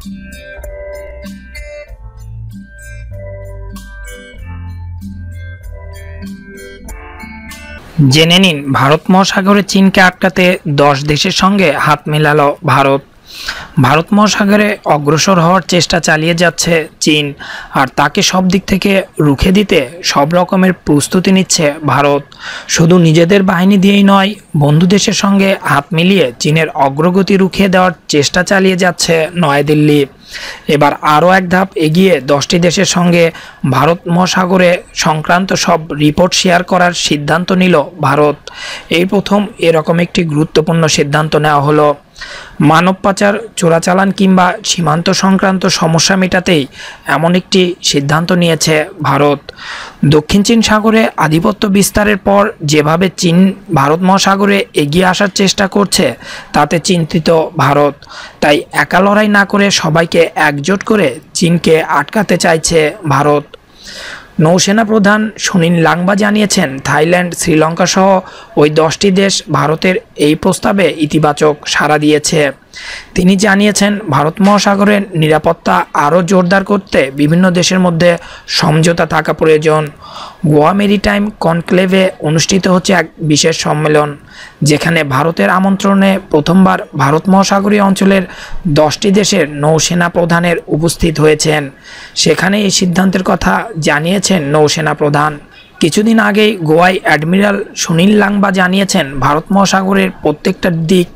জেনে নিন ভারত মহাসাগরে চীনকে আটকাতে দশ দেশের সঙ্গে হাত মেলাল ভারত ভারত মহাসাগরে অগ্রসর হওয়ার চেষ্টা চালিয়ে যাচ্ছে চীন আর তাকে সব দিক থেকে রুখে দিতে সব রকমের প্রস্তুতি নিচ্ছে ভারত শুধু নিজেদের বাহিনী দিয়েই নয় বন্ধু দেশের সঙ্গে হাত মিলিয়ে চীনের অগ্রগতি রুখে দেওয়ার চেষ্টা চালিয়ে যাচ্ছে নয়াদিল্লি এবার আরও এক ধাপ এগিয়ে দশটি দেশের সঙ্গে ভারত মহাসাগরে সংক্রান্ত সব রিপোর্ট শেয়ার করার সিদ্ধান্ত নিল ভারত এই প্রথম এরকম একটি গুরুত্বপূর্ণ সিদ্ধান্ত নেওয়া হলো মানব পাচার চোরাচালান কিংবা সীমান্ত সংক্রান্ত সমস্যা মেটাতেই এমন একটি সিদ্ধান্ত নিয়েছে ভারত দক্ষিণ চীন সাগরে আধিপত্য বিস্তারের পর যেভাবে চীন ভারত মহাসাগরে এগিয়ে আসার চেষ্টা করছে তাতে চিন্তিত ভারত তাই একা লড়াই না করে সবাইকে একজোট করে চীনকে আটকাতে চাইছে ভারত নৌসেনা প্রধান সুনীল লাংবা জানিয়েছেন থাইল্যান্ড শ্রীলঙ্কা সহ ওই দশটি দেশ ভারতের এই প্রস্তাবে ইতিবাচক সাড়া দিয়েছে তিনি জানিয়েছেন ভারত মহাসাগরের নিরাপত্তা আরও জোরদার করতে বিভিন্ন দেশের মধ্যে সমঝোতা থাকা প্রয়োজন গোয়া মেরিটাইম কনক্লেভে অনুষ্ঠিত হচ্ছে এক বিশেষ সম্মেলন যেখানে ভারতের আমন্ত্রণে প্রথমবার ভারত মহাসাগরীয় অঞ্চলের দশটি দেশের নৌসেনা প্রধানের উপস্থিত হয়েছেন সেখানে এই সিদ্ধান্তের কথা জানিয়েছেন নৌসেনা প্রধান কিছুদিন আগেই গোয়ায় অ্যাডমিরাল সুনীল লাংবা জানিয়েছেন ভারত মহাসাগরের প্রত্যেকটা দিক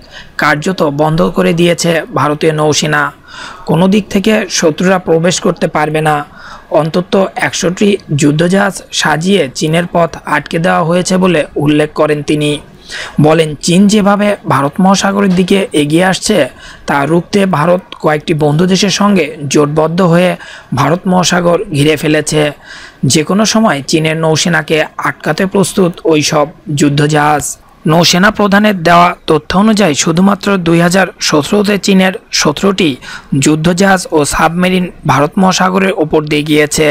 কার্যত বন্ধ করে দিয়েছে ভারতীয় নৌসেনা কোনো দিক থেকে শত্রুরা প্রবেশ করতে পারবে না অন্তত একশোটি যুদ্ধজাহাজ সাজিয়ে চীনের পথ আটকে দেওয়া হয়েছে বলে উল্লেখ করেন তিনি বলেন চীন যেভাবে ভারত মহাসাগরের দিকে এগিয়ে আসছে তা রুখতে ভারত কয়েকটি বন্ধু দেশের সঙ্গে জোটবদ্ধ হয়ে ভারত মহাসাগর ঘিরে ফেলেছে যে কোনো সময় চীনের নৌসেনাকে আটকাতে প্রস্তুত ওইসব যুদ্ধজাহাজ নৌসেনা প্রধানের দেওয়া তথ্য অনুযায়ী শুধুমাত্র দুই হাজার সতেরোতে চীনের সতেরোটি যুদ্ধজাহাজ ও সাবমেরিন ভারত মহাসাগরের ওপর দিয়ে গিয়েছে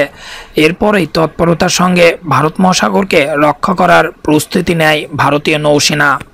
এরপরেই তৎপরতার সঙ্গে ভারত মহাসাগরকে রক্ষা করার প্রস্তুতি নেয় ভারতীয় নৌসেনা